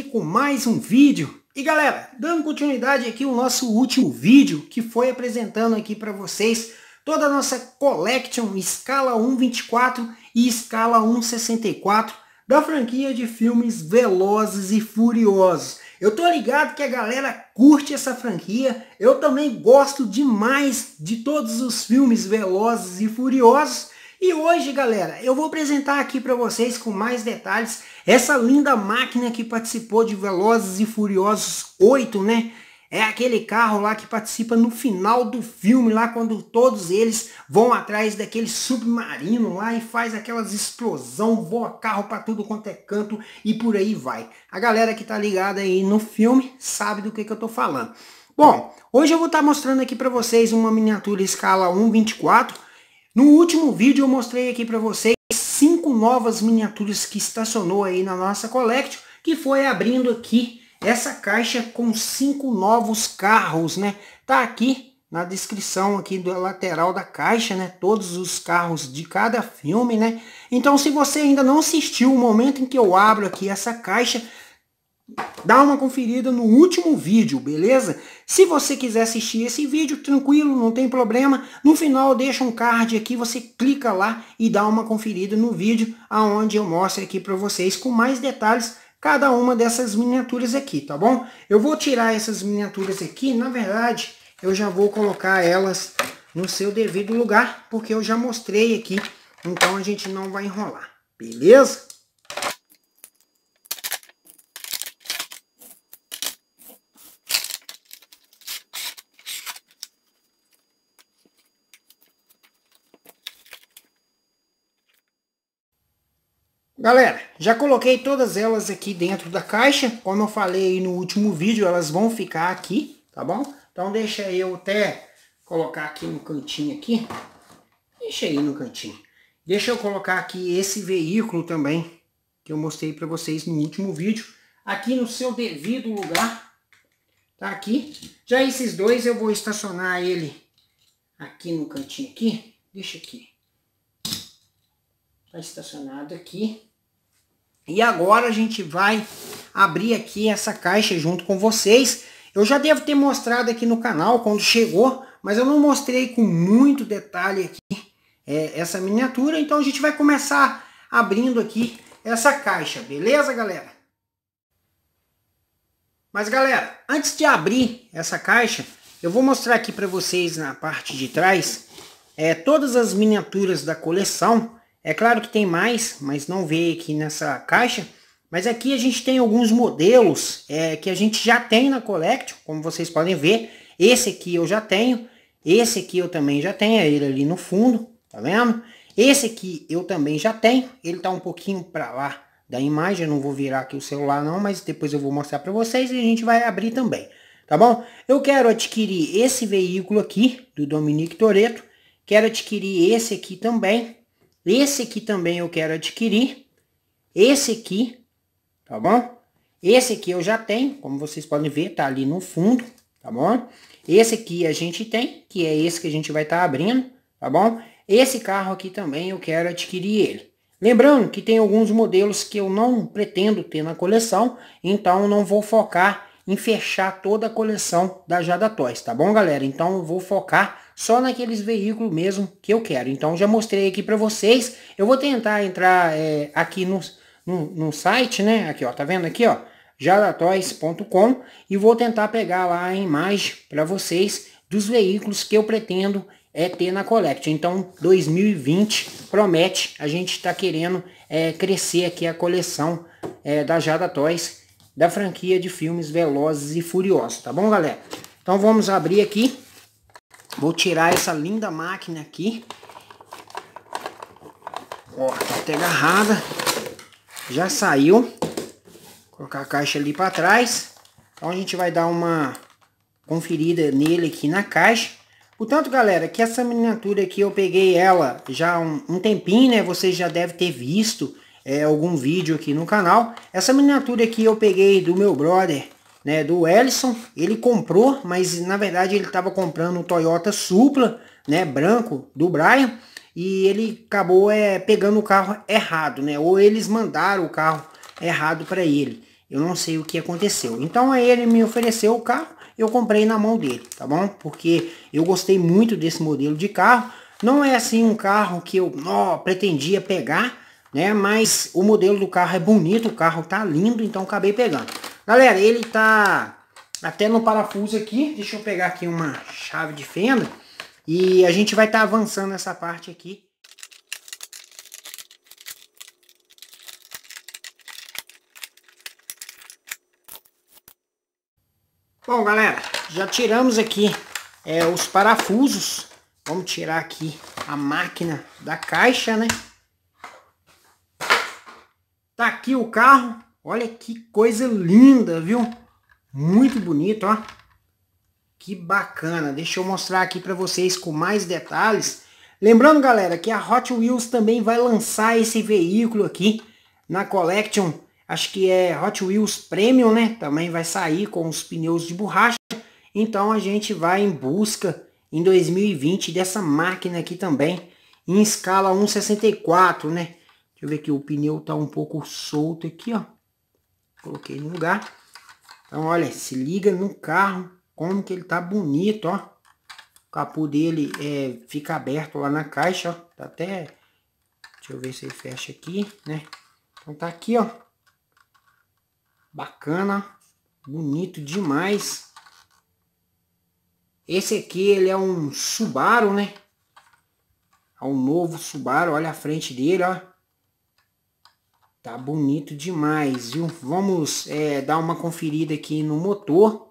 aqui com mais um vídeo. E galera, dando continuidade aqui o nosso último vídeo, que foi apresentando aqui para vocês toda a nossa Collection escala 1.24 e escala 1.64 da franquia de filmes Velozes e Furiosos. Eu tô ligado que a galera curte essa franquia, eu também gosto demais de todos os filmes Velozes e Furiosos, e hoje, galera, eu vou apresentar aqui para vocês com mais detalhes essa linda máquina que participou de Velozes e Furiosos 8, né? É aquele carro lá que participa no final do filme, lá quando todos eles vão atrás daquele submarino lá e faz aquelas explosão, voa carro para tudo quanto é canto e por aí vai. A galera que tá ligada aí no filme sabe do que, que eu tô falando. Bom, hoje eu vou estar tá mostrando aqui para vocês uma miniatura escala 1.24. No último vídeo eu mostrei aqui para vocês cinco novas miniaturas que estacionou aí na nossa collection, que foi abrindo aqui essa caixa com cinco novos carros, né? Tá aqui na descrição aqui do lateral da caixa, né? Todos os carros de cada filme, né? Então, se você ainda não assistiu o momento em que eu abro aqui essa caixa, Dá uma conferida no último vídeo, beleza? Se você quiser assistir esse vídeo, tranquilo, não tem problema. No final deixa um card aqui, você clica lá e dá uma conferida no vídeo aonde eu mostro aqui para vocês com mais detalhes cada uma dessas miniaturas aqui, tá bom? Eu vou tirar essas miniaturas aqui, na verdade, eu já vou colocar elas no seu devido lugar, porque eu já mostrei aqui, então a gente não vai enrolar, beleza? Galera, já coloquei todas elas aqui dentro da caixa. Como eu falei no último vídeo, elas vão ficar aqui, tá bom? Então deixa eu até colocar aqui no cantinho aqui. Deixa aí no cantinho. Deixa eu colocar aqui esse veículo também, que eu mostrei para vocês no último vídeo. Aqui no seu devido lugar, tá aqui. Já esses dois eu vou estacionar ele aqui no cantinho aqui. Deixa aqui. Tá estacionado aqui. E agora a gente vai abrir aqui essa caixa junto com vocês. Eu já devo ter mostrado aqui no canal quando chegou, mas eu não mostrei com muito detalhe aqui é, essa miniatura. Então a gente vai começar abrindo aqui essa caixa, beleza galera? Mas galera, antes de abrir essa caixa, eu vou mostrar aqui para vocês na parte de trás é, todas as miniaturas da coleção é claro que tem mais, mas não veio aqui nessa caixa. Mas aqui a gente tem alguns modelos é, que a gente já tem na Collection, como vocês podem ver. Esse aqui eu já tenho, esse aqui eu também já tenho, é ele ali no fundo, tá vendo? Esse aqui eu também já tenho, ele tá um pouquinho para lá da imagem, eu não vou virar aqui o celular não, mas depois eu vou mostrar para vocês e a gente vai abrir também, tá bom? Eu quero adquirir esse veículo aqui, do Dominique Toreto, quero adquirir esse aqui também, esse aqui também eu quero adquirir. Esse aqui, tá bom? Esse aqui eu já tenho, como vocês podem ver, tá ali no fundo, tá bom? Esse aqui a gente tem, que é esse que a gente vai estar tá abrindo, tá bom? Esse carro aqui também eu quero adquirir ele. Lembrando que tem alguns modelos que eu não pretendo ter na coleção, então não vou focar em fechar toda a coleção da Jada Toys, tá bom, galera? Então eu vou focar só naqueles veículos mesmo que eu quero. Então já mostrei aqui para vocês. Eu vou tentar entrar é, aqui no, no, no, site, né? Aqui ó, tá vendo aqui ó, jadatoys.com e vou tentar pegar lá a imagem para vocês dos veículos que eu pretendo é ter na Collect. Então 2020 promete, a gente está querendo é, crescer aqui a coleção é, da Jada Toys da franquia de filmes Velozes e Furiosos, tá bom galera? Então vamos abrir aqui Vou tirar essa linda máquina aqui. Ó, tá até agarrada. Já saiu. Vou colocar a caixa ali para trás. Então a gente vai dar uma conferida nele aqui na caixa. Portanto, galera, que essa miniatura aqui eu peguei ela já um, um tempinho, né? Vocês já devem ter visto é, algum vídeo aqui no canal. Essa miniatura aqui eu peguei do meu brother, né, do Ellison. Ele comprou, mas na verdade ele estava comprando um Toyota Supla, né, branco, do Brian. E ele acabou é, pegando o carro errado, né? Ou eles mandaram o carro errado para ele. Eu não sei o que aconteceu. Então aí ele me ofereceu o carro, eu comprei na mão dele, tá bom? Porque eu gostei muito desse modelo de carro. Não é assim um carro que eu ó, pretendia pegar, né? Mas o modelo do carro é bonito, o carro tá lindo, então acabei pegando. Galera, ele tá até no parafuso aqui. Deixa eu pegar aqui uma chave de fenda. E a gente vai estar tá avançando essa parte aqui. Bom, galera, já tiramos aqui é, os parafusos. Vamos tirar aqui a máquina da caixa, né? Tá aqui o carro. Olha que coisa linda, viu? Muito bonito, ó. Que bacana. Deixa eu mostrar aqui para vocês com mais detalhes. Lembrando, galera, que a Hot Wheels também vai lançar esse veículo aqui na Collection. Acho que é Hot Wheels Premium, né? Também vai sair com os pneus de borracha. Então a gente vai em busca em 2020 dessa máquina aqui também. Em escala 1,64, né? Deixa eu ver aqui, o pneu tá um pouco solto aqui, ó. Coloquei no lugar. Então, olha, se liga no carro, como que ele tá bonito, ó. O capô dele é, fica aberto lá na caixa, ó. Tá até... Deixa eu ver se ele fecha aqui, né? Então tá aqui, ó. Bacana. Bonito demais. Esse aqui, ele é um Subaru, né? É um novo Subaru, olha a frente dele, ó. Tá bonito demais, viu? Vamos é, dar uma conferida aqui no motor.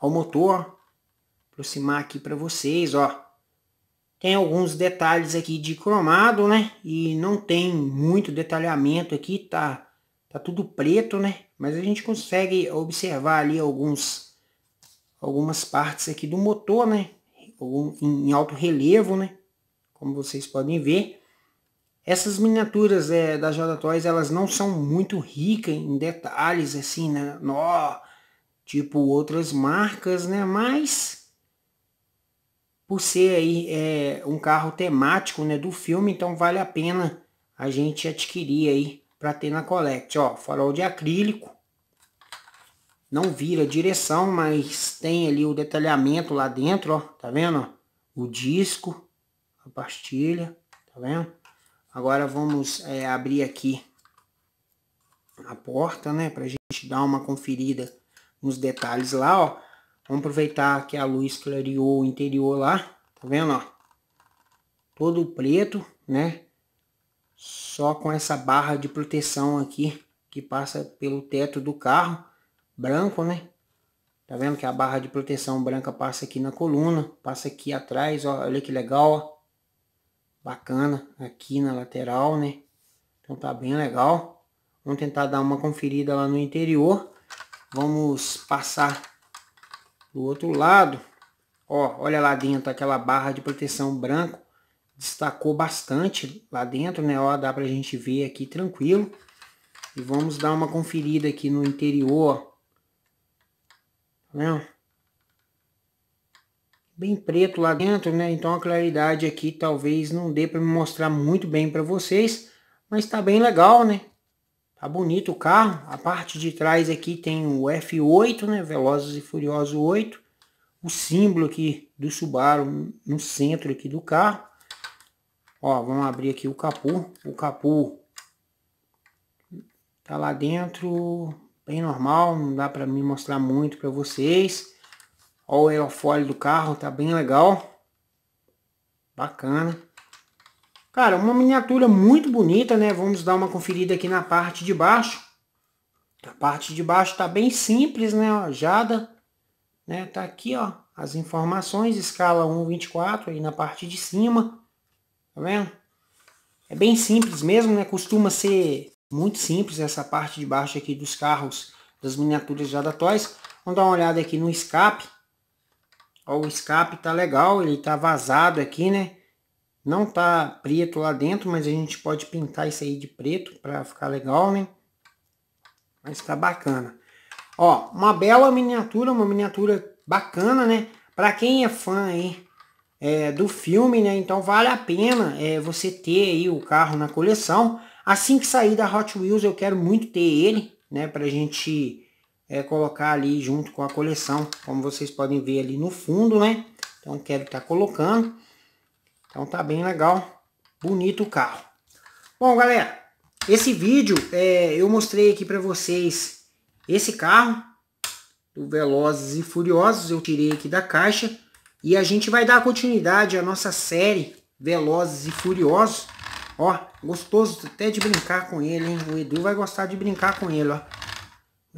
Ao motor. Aproximar aqui para vocês, ó. Tem alguns detalhes aqui de cromado, né? E não tem muito detalhamento aqui, tá, tá tudo preto, né? Mas a gente consegue observar ali alguns, algumas partes aqui do motor, né? Em alto relevo, né? Como vocês podem ver. Essas miniaturas é, da Joda Toys, elas não são muito ricas em detalhes, assim, né? Nó, tipo outras marcas, né? Mas, por ser aí é, um carro temático, né? Do filme, então vale a pena a gente adquirir aí para ter na Collect. Ó, farol de acrílico. Não vira direção, mas tem ali o detalhamento lá dentro, ó. Tá vendo, ó? O disco, a pastilha, tá vendo? Agora vamos é, abrir aqui a porta, né? Pra gente dar uma conferida nos detalhes lá, ó. Vamos aproveitar que a luz clareou o interior lá. Tá vendo, ó? Todo preto, né? Só com essa barra de proteção aqui que passa pelo teto do carro. Branco, né? Tá vendo que a barra de proteção branca passa aqui na coluna, passa aqui atrás, ó, olha que legal, ó bacana aqui na lateral, né? Então tá bem legal. Vamos tentar dar uma conferida lá no interior. Vamos passar do outro lado. Ó, olha lá dentro aquela barra de proteção branco. Destacou bastante lá dentro, né? Ó, dá pra gente ver aqui tranquilo. E vamos dar uma conferida aqui no interior, ó. Tá vendo? bem preto lá dentro, né? Então a claridade aqui talvez não dê para mostrar muito bem para vocês, mas tá bem legal, né? Tá bonito o carro. A parte de trás aqui tem o F8, né? Velozes e Furioso 8. O símbolo aqui do Subaru no centro aqui do carro. Ó, vamos abrir aqui o capô. O capô tá lá dentro, bem normal, não dá para me mostrar muito para vocês. Olha o aerofólio do carro, tá bem legal. Bacana. Cara, uma miniatura muito bonita, né? Vamos dar uma conferida aqui na parte de baixo. A parte de baixo tá bem simples, né? Ó, Jada, né? Tá aqui, ó, as informações, escala 1,24 aí na parte de cima. Tá vendo? É bem simples mesmo, né? Costuma ser muito simples essa parte de baixo aqui dos carros, das miniaturas Jada Toys. Vamos dar uma olhada aqui no escape. Ó, o escape tá legal, ele tá vazado aqui, né? Não tá preto lá dentro, mas a gente pode pintar isso aí de preto para ficar legal, né? Mas tá bacana. Ó, uma bela miniatura, uma miniatura bacana, né? Para quem é fã aí é, do filme, né? Então vale a pena é, você ter aí o carro na coleção. Assim que sair da Hot Wheels, eu quero muito ter ele, né? Pra gente é, colocar ali junto com a coleção, como vocês podem ver ali no fundo, né? Então quero estar tá colocando. Então tá bem legal, bonito o carro. Bom, galera, esse vídeo é, eu mostrei aqui para vocês esse carro do Velozes e Furiosos. Eu tirei aqui da caixa e a gente vai dar continuidade à nossa série Velozes e Furiosos. Ó, gostoso até de brincar com ele, hein? O Edu vai gostar de brincar com ele, ó.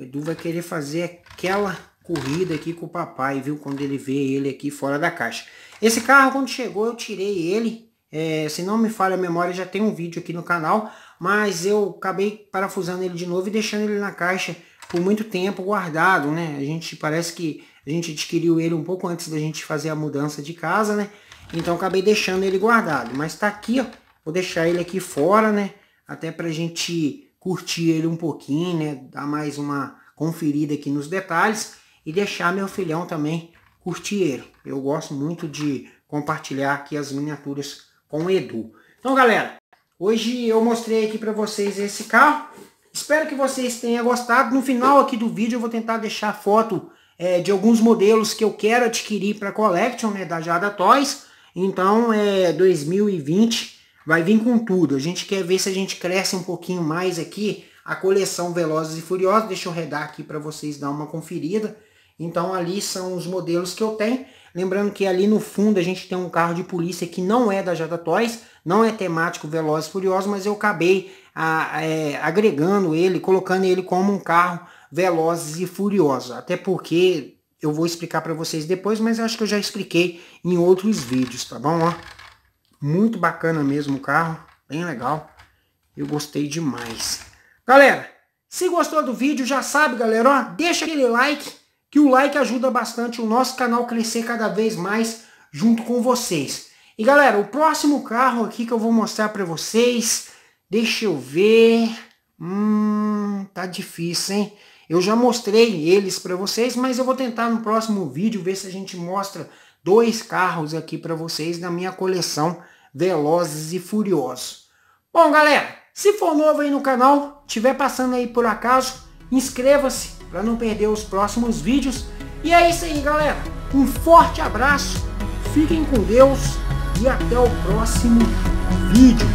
O Edu vai querer fazer aquela corrida aqui com o papai, viu? Quando ele vê ele aqui fora da caixa. Esse carro, quando chegou, eu tirei ele. É, se não me falha a memória, já tem um vídeo aqui no canal. Mas eu acabei parafusando ele de novo e deixando ele na caixa por muito tempo guardado, né? A gente parece que a gente adquiriu ele um pouco antes da gente fazer a mudança de casa, né? Então acabei deixando ele guardado. Mas tá aqui, ó. Vou deixar ele aqui fora, né? Até pra gente curtir ele um pouquinho, né? Dar mais uma conferida aqui nos detalhes e deixar meu filhão também curtir ele. Eu gosto muito de compartilhar aqui as miniaturas com o Edu. Então, galera, hoje eu mostrei aqui para vocês esse carro. Espero que vocês tenham gostado. No final aqui do vídeo eu vou tentar deixar foto é, de alguns modelos que eu quero adquirir para a Collection né, da Jada Toys. Então, é 2020 Vai vir com tudo. A gente quer ver se a gente cresce um pouquinho mais aqui a coleção Velozes e Furiosos. Deixa eu redar aqui para vocês dar uma conferida. Então ali são os modelos que eu tenho. Lembrando que ali no fundo a gente tem um carro de polícia que não é da Jada Toys, não é temático Velozes e Furiosos, mas eu acabei a, é, agregando ele, colocando ele como um carro Velozes e Furiosos. Até porque eu vou explicar para vocês depois, mas acho que eu já expliquei em outros vídeos, tá bom? Ó. Muito bacana mesmo o carro, bem legal. Eu gostei demais. Galera, se gostou do vídeo, já sabe, galera, ó, deixa aquele like, que o like ajuda bastante o nosso canal crescer cada vez mais junto com vocês. E galera, o próximo carro aqui que eu vou mostrar para vocês, deixa eu ver. Hum, tá difícil, hein? Eu já mostrei eles para vocês, mas eu vou tentar no próximo vídeo ver se a gente mostra dois carros aqui para vocês na minha coleção Velozes e Furiosos. Bom, galera, se for novo aí no canal, tiver passando aí por acaso, inscreva-se para não perder os próximos vídeos. E é isso aí, galera. Um forte abraço, fiquem com Deus e até o próximo vídeo.